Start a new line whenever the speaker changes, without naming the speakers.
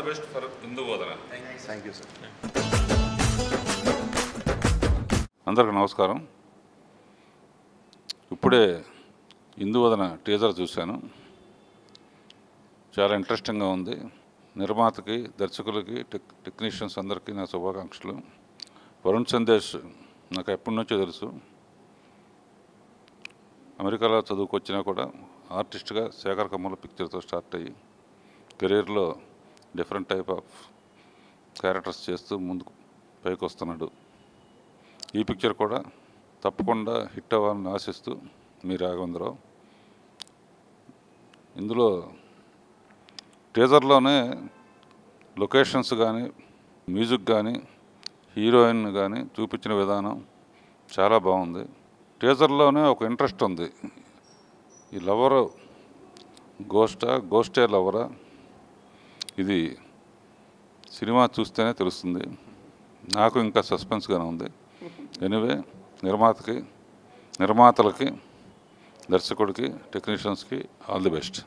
the best for Hindu బోధన thank you sir
అందరికీ నమస్కారం ఇప్పుడే హిందూ వదన టీజర్ చూశాను చాలా ఇంట్రెస్టింగ్గా ఉంది నిర్మాతకి దర్శకులకి టెక్ టెక్నీషియన్స్ అందరికీ నా శుభాకాంక్షలు వరుణ్ సందేశ్ నాకు ఎప్పటి నుంచో తెలుసు అమెరికాలో చదువుకొచ్చినా కూడా ఆర్టిస్ట్గా శేఖర్ కమ్మల పిక్చర్తో స్టార్ట్ అయ్యి కెరీర్లో డిఫరెంట్ టైప్ ఆఫ్ క్యారెక్టర్స్ చేస్తూ ముందుకు పైకి వస్తున్నాడు ఈ పిక్చర్ కూడా తప్పకుండా హిట్ అవ్వాలని ఆశిస్తూ మీ రాఘవేంద్రరావు ఇందులో టీజర్లోనే లొకేషన్స్ కానీ మ్యూజిక్ కానీ హీరోయిన్ కానీ చూపించిన విధానం చాలా బాగుంది టీజర్లోనే ఒక ఇంట్రెస్ట్ ఉంది ఈ లవరు గోస్టా గోస్టే లవరా ఇది సినిమా చూస్తేనే తెలుస్తుంది నాకు ఇంకా సస్పెన్స్గానే ఉంది ఎనివే నిర్మాతకి నిర్మాతలకి దర్శకుడికి టెక్నీషియన్స్కి ఆల్ ది బెస్ట్